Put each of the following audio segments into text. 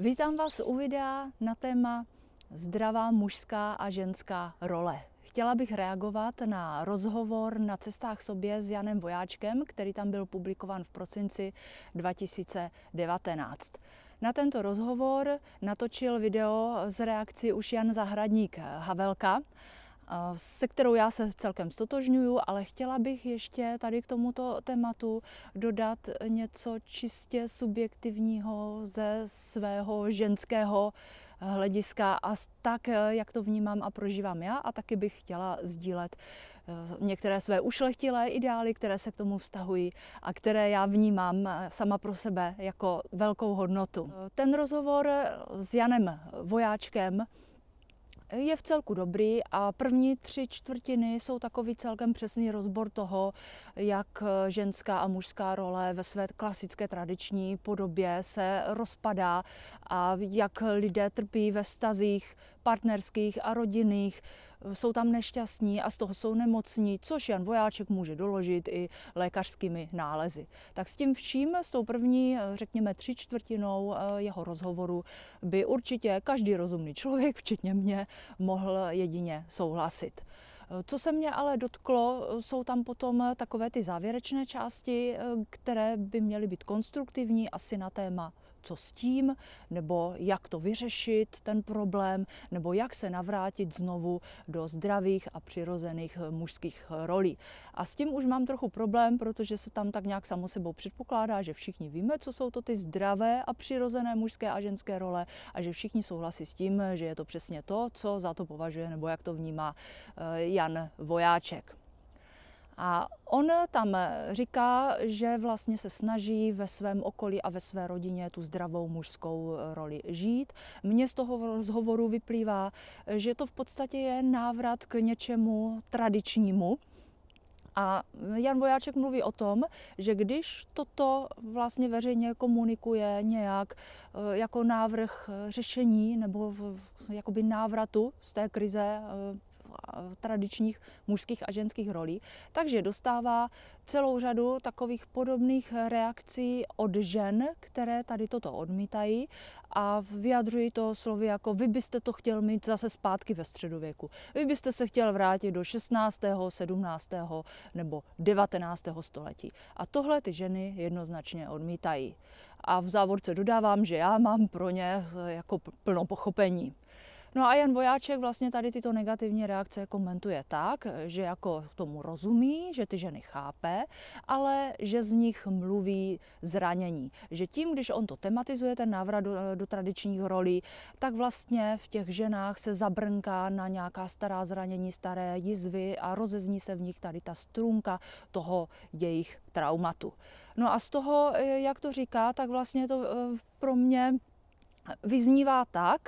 Vítám vás u videa na téma zdravá mužská a ženská role. Chtěla bych reagovat na rozhovor na cestách sobě s Janem Vojáčkem, který tam byl publikován v prosinci 2019. Na tento rozhovor natočil video z reakci už Jan Zahradník Havelka Eh, se kterou já se celkem stotožňuju, ale chtěla bych ještě tady k tomuto tématu dodat něco čistě subjektivního ze svého ženského eh, hlediska a tak, eh, jak to vnímám a prožívám já a taky bych chtěla sdílet některé své ušlechtilé ideály, které se k tomu vztahují a které já vnímám sama pro sebe jako velkou hodnotu. Ten rozhovor s Janem Vojáčkem je v celku dobrý a první tři čtvrtiny jsou takový celkem přesný rozbor toho, jak eh, ženská a mužská role ve své klasické tradiční podobě se rozpadá a jak lidé trpí ve vztazích partnerských a rodinných, eh, jsou tam nešťastní a z toho jsou nemocní, což Jan Vojáček může doložit i lékařskými nálezy. Tak s tím vším, s tou první, eh, řekněme, tři čtvrtinou eh, jeho rozhovoru by určitě každý rozumný člověk, včetně mě, mohl jedině souhlasit. Co se mě ale dotklo, jsou tam potom takové ty závěrečné části, které by měly být konstruktivní asi na téma co s tím, nebo jak to vyřešit, ten problém, nebo jak se navrátit znovu do zdravých a přirozených eh, mužských eh, rolí. A s tím už mám trochu problém, protože se tam tak nějak samo sebou předpokládá, že všichni víme, co jsou to ty zdravé a přirozené mužské a ženské role a že všichni souhlasí s tím, eh, že je to přesně to, co za to považuje nebo jak to vnímá Jan Vojáček. A on tam říká, že vlastně se snaží ve svém okolí a ve své rodině tu zdravou mužskou roli žít. Mně z toho rozhovoru vyplývá, že to v podstatě je návrat k něčemu tradičnímu, a Jan Vojáček mluví o tom, že když toto vlastně veřejně komunikuje nějak eh, jako návrh řešení nebo jakoby návratu z té krize eh, Eh, tradičních mužských a ženských rolí. Takže dostává celou řadu takových podobných reakcí od žen, které tady toto odmítají a vyjadřují to slovy jako vy byste to chtěl mít zase zpátky ve středověku. Vy byste se chtěl vrátit do 16., 17. nebo 19. století. A tohle ty ženy jednoznačně odmítají. A v závorce dodávám, že já mám pro ně jako plno pochopení. No a Jan Vojáček vlastně tady tyto negativní reakce komentuje tak, že jako tomu rozumí, že ty ženy chápe, ale že z nich mluví zranění. Že tím, když on to tematizuje, ten návrat do, do tradičních rolí, tak vlastně v těch ženách se zabrnká na nějaká stará zranění, staré jizvy a rozezní se v nich tady ta strunka toho jejich traumatu. No a z toho, jak to říká, tak vlastně to eh, pro mě vyznívá tak,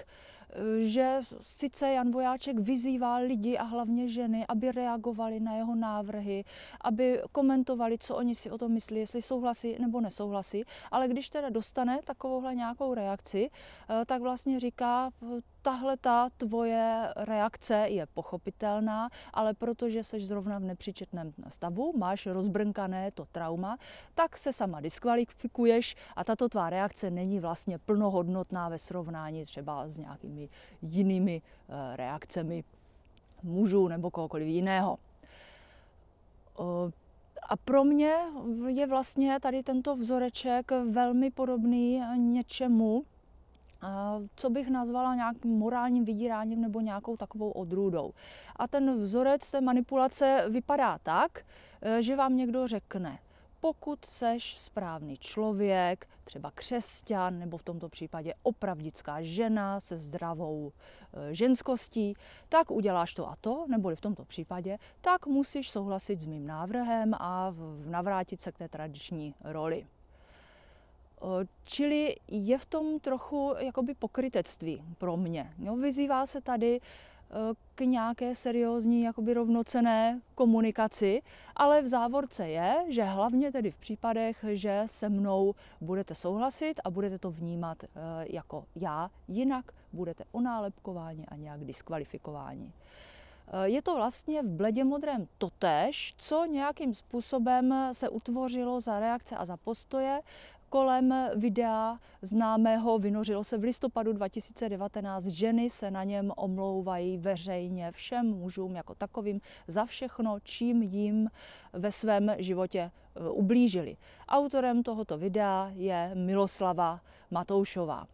že sice Jan Vojáček vyzývá lidi a hlavně ženy, aby reagovali na jeho návrhy, aby komentovali, co oni si o tom myslí, jestli souhlasí nebo nesouhlasí, ale když teda dostane takovouhle nějakou reakci, eh, tak vlastně říká, tahle ta tvoje reakce je pochopitelná, ale protože jsi zrovna v nepříčetném stavu, máš rozbrnkané to trauma, tak se sama diskvalifikuješ a tato tvá reakce není vlastně plnohodnotná ve srovnání třeba s nějakým nějakými jinými eh, reakcemi mužů nebo kohokoliv jiného. Eh, a pro mě je vlastně tady tento vzoreček velmi podobný něčemu, eh, co bych nazvala nějakým morálním vydíráním nebo nějakou takovou odrůdou. A ten vzorec té manipulace vypadá tak, že vám někdo řekne – pokud seš správný člověk, třeba křesťan nebo v tomto případě opravdická žena se zdravou eh, ženskostí, tak uděláš to a to, neboli v tomto případě, tak musíš souhlasit s mým návrhem a navrátit se k té tradiční roli. Eh, čili je v tom trochu jakoby pokrytectví pro mě. Jo, vyzývá se tady uh, k nějaké seriózní, jakoby rovnocené komunikaci, ale v závorce je, že hlavně tedy v případech, že se mnou budete souhlasit a budete to vnímat eh, jako já, jinak budete onálepkováni a nějak diskvalifikováni. Eh, je to vlastně v bledě modrém totéž, co nějakým způsobem se utvořilo za reakce a za postoje kolem videa známého vynořilo se v listopadu 2019. Ženy se na něm omlouvají veřejně všem mužům jako takovým za všechno, čím jim ve svém životě eh, ublížili. Autorem tohoto videa je Miloslava Matoušová.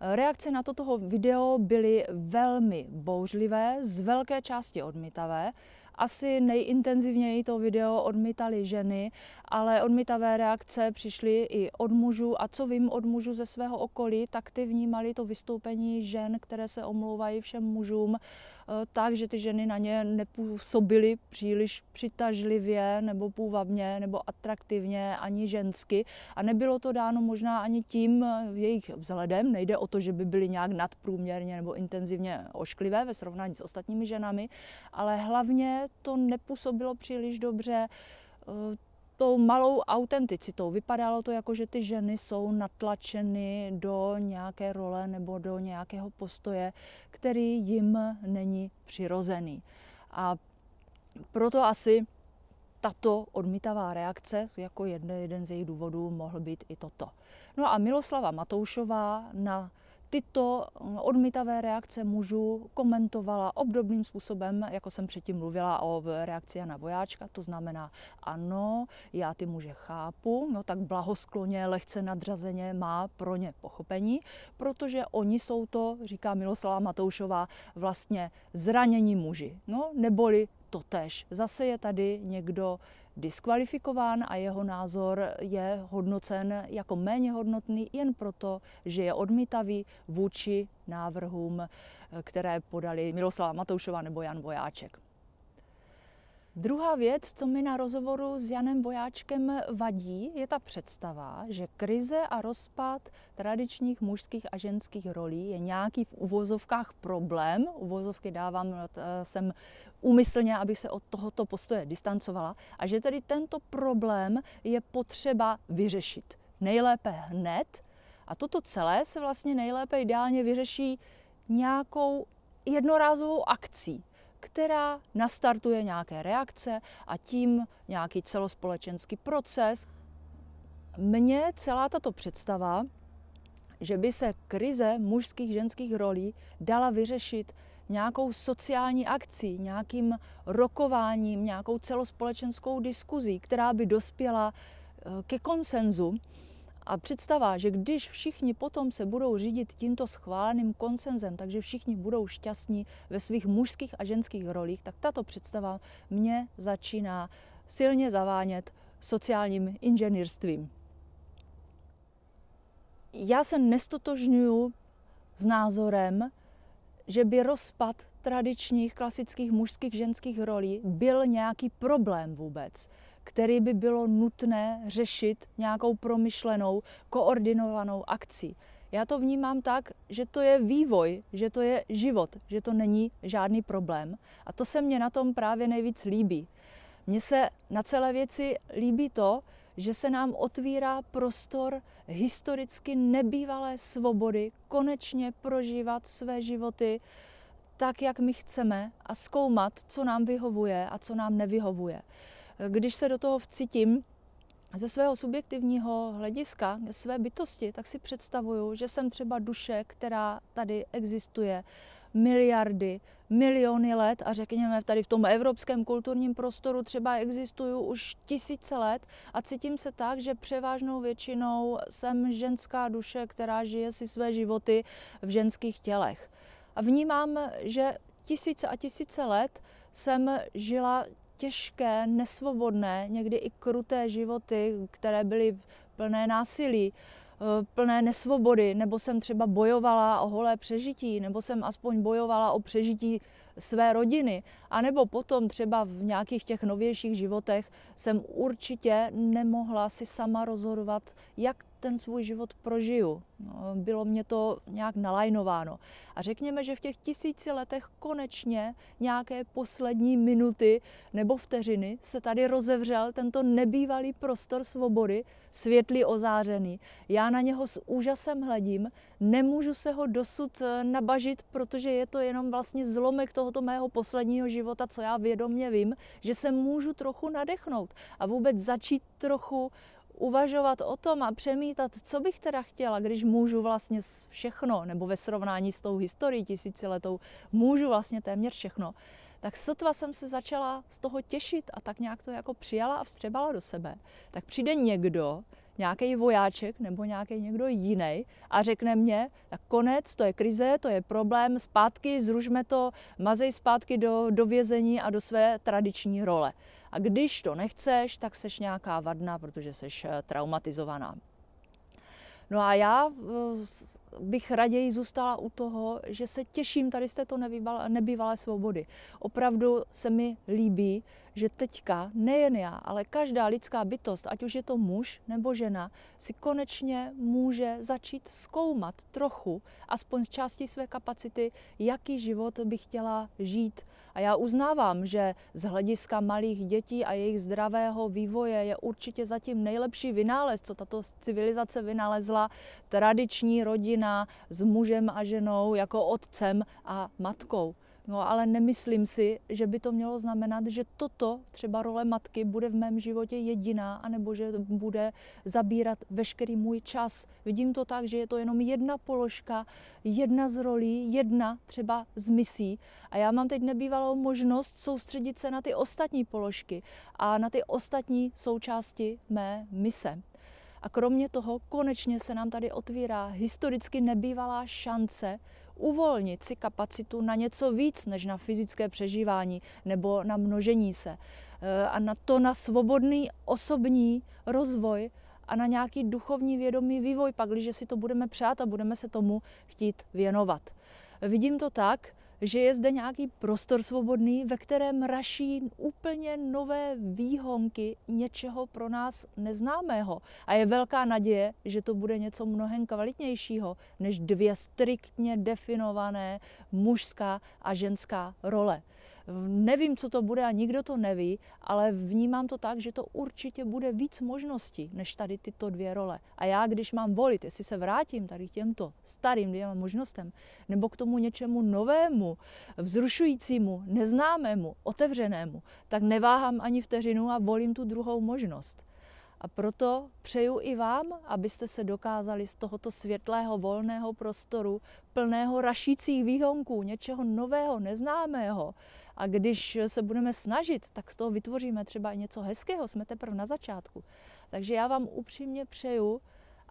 Reakce na toto video byly velmi bouřlivé, z velké části odmítavé. Asi nejintenzivněji to video odmítali ženy, ale odmítavé reakce přišly i od mužů. A co vím od mužů ze svého okolí, tak ty vnímali to vystoupení žen, které se omlouvají všem mužům Eh, tak, že ty ženy na ně nepůsobily příliš přitažlivě nebo půvabně nebo atraktivně ani žensky a nebylo to dáno možná ani tím eh, jejich vzhledem, nejde o to, že by byly nějak nadprůměrně nebo intenzivně ošklivé ve srovnání s ostatními ženami, ale hlavně to nepůsobilo příliš dobře eh, tou malou autenticitou. Vypadalo to jako, že ty ženy jsou natlačeny do nějaké role nebo do nějakého postoje, který jim není přirozený. A proto asi tato odmítavá reakce, jako jeden, jeden z jejich důvodů, mohl být i toto. No a Miloslava Matoušová na tyto eh, odmítavé reakce mužů komentovala obdobným způsobem, jako jsem předtím mluvila o reakci Jana Vojáčka, to znamená ano, já ty muže chápu, no tak blahoskloně, lehce nadřazeně má pro ně pochopení, protože oni jsou to, říká Miloslava Matoušová, vlastně zranění muži, no neboli totež. Zase je tady někdo diskvalifikován a jeho názor je hodnocen jako méně hodnotný jen proto, že je odmítavý vůči návrhům, eh, které podali Miloslava Matoušova nebo Jan Vojáček. Druhá věc, co mi na rozhovoru s Janem Vojáčkem vadí, je ta představa, že krize a rozpad tradičních mužských a ženských rolí je nějaký v uvozovkách problém. Uvozovky dávám eh, sem úmyslně, aby se od tohoto postoje distancovala. A že tedy tento problém je potřeba vyřešit. Nejlépe hned. A toto celé se vlastně nejlépe ideálně vyřeší nějakou jednorázovou akcí která nastartuje nějaké reakce a tím nějaký celospolečenský proces. Mně celá tato představa, že by se krize mužských, ženských rolí dala vyřešit nějakou sociální akcí, nějakým rokováním, nějakou celospolečenskou diskuzí, která by dospěla eh, ke konsenzu, a představa, že když všichni potom se budou řídit tímto schváleným konsenzem, takže všichni budou šťastní ve svých mužských a ženských rolích, tak tato představa mě začíná silně zavánět sociálním inženýrstvím. Já se nestotožňuji s názorem, že by rozpad tradičních klasických mužských ženských rolí byl nějaký problém vůbec který by bylo nutné řešit nějakou promyšlenou, koordinovanou akcí. Já to vnímám tak, že to je vývoj, že to je život, že to není žádný problém. A to se mně na tom právě nejvíc líbí. Mně se na celé věci líbí to, že se nám otvírá prostor historicky nebývalé svobody konečně prožívat své životy tak, jak my chceme a zkoumat, co nám vyhovuje a co nám nevyhovuje když se do toho vcítím, ze svého subjektivního hlediska, své bytosti, tak si představuju, že jsem třeba duše, která tady existuje miliardy, miliony let a řekněme tady v tom evropském kulturním prostoru třeba existuju už tisíce let a cítím se tak, že převážnou většinou jsem ženská duše, která žije si své životy v ženských tělech. A vnímám, že tisíce a tisíce let jsem žila těžké, nesvobodné, někdy i kruté životy, které byly plné násilí, eh, plné nesvobody, nebo jsem třeba bojovala o holé přežití, nebo jsem aspoň bojovala o přežití své rodiny a nebo potom třeba v nějakých těch novějších životech jsem určitě nemohla si sama rozhodovat, jak ten svůj život prožiju. No, bylo mě to nějak nalajnováno. A řekněme, že v těch tisíci letech konečně nějaké poslední minuty nebo vteřiny se tady rozevřel tento nebývalý prostor svobody, světlý ozářený. Já na něho s úžasem hledím, nemůžu se ho dosud nabažit, protože je to jenom vlastně zlomek tohoto mého posledního života života, co já vědomně vím, že se můžu trochu nadechnout a vůbec začít trochu uvažovat o tom a přemítat, co bych teda chtěla, když můžu vlastně všechno, nebo ve srovnání s tou historií tisíciletou, můžu vlastně téměř všechno, tak sotva jsem se začala z toho těšit a tak nějak to jako přijala a vstřebala do sebe. Tak přijde někdo, nějaký vojáček nebo nějaký někdo jiný a řekne mě, tak konec, to je krize, to je problém, zpátky, zružme to, mazej zpátky do, do vězení a do své tradiční role. A když to nechceš, tak seš nějaká vadná, protože seš eh, traumatizovaná. No a já eh, bych raději zůstala u toho, že se těším tady z této nebývalé svobody. Opravdu se mi líbí, že teďka nejen já, ale každá lidská bytost, ať už je to muž nebo žena, si konečně může začít zkoumat trochu, aspoň z části své kapacity, jaký život by chtěla žít. A já uznávám, že z hlediska malých dětí a jejich zdravého vývoje je určitě zatím nejlepší vynález, co tato civilizace vynalezla, tradiční rodina jedná s mužem a ženou, jako otcem a matkou. No ale nemyslím si, že by to mělo znamenat, že toto, třeba role matky, bude v mém životě jediná, anebo že bude zabírat veškerý můj čas. Vidím to tak, že je to jenom jedna položka, jedna z rolí, jedna třeba z misí. A já mám teď nebývalou možnost soustředit se na ty ostatní položky a na ty ostatní součásti mé mise. A kromě toho konečně se nám tady otvírá historicky nebývalá šance uvolnit si kapacitu na něco víc než na fyzické přežívání nebo na množení se. E, a na to na svobodný osobní rozvoj a na nějaký duchovní vědomý vývoj, pak, když si to budeme přát a budeme se tomu chtít věnovat. Vidím to tak, že je zde nějaký prostor svobodný, ve kterém raší úplně nové výhonky něčeho pro nás neznámého. A je velká naděje, že to bude něco mnohem kvalitnějšího než dvě striktně definované mužská a ženská role. Nevím, co to bude a nikdo to neví, ale vnímám to tak, že to určitě bude víc možností než tady tyto dvě role. A já, když mám volit, jestli se vrátím tady k těmto starým dvěma možnostem, nebo k tomu něčemu novému, vzrušujícímu, neznámému, otevřenému, tak neváhám ani vteřinu a volím tu druhou možnost. A proto přeju i vám, abyste se dokázali z tohoto světlého, volného prostoru, plného rašících výhonků, něčeho nového, neznámého, a když se budeme snažit, tak z toho vytvoříme třeba i něco hezkého, jsme teprve na začátku. Takže já vám upřímně přeju,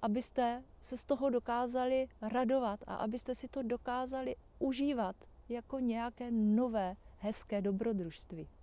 abyste se z toho dokázali radovat a abyste si to dokázali užívat jako nějaké nové, hezké dobrodružství.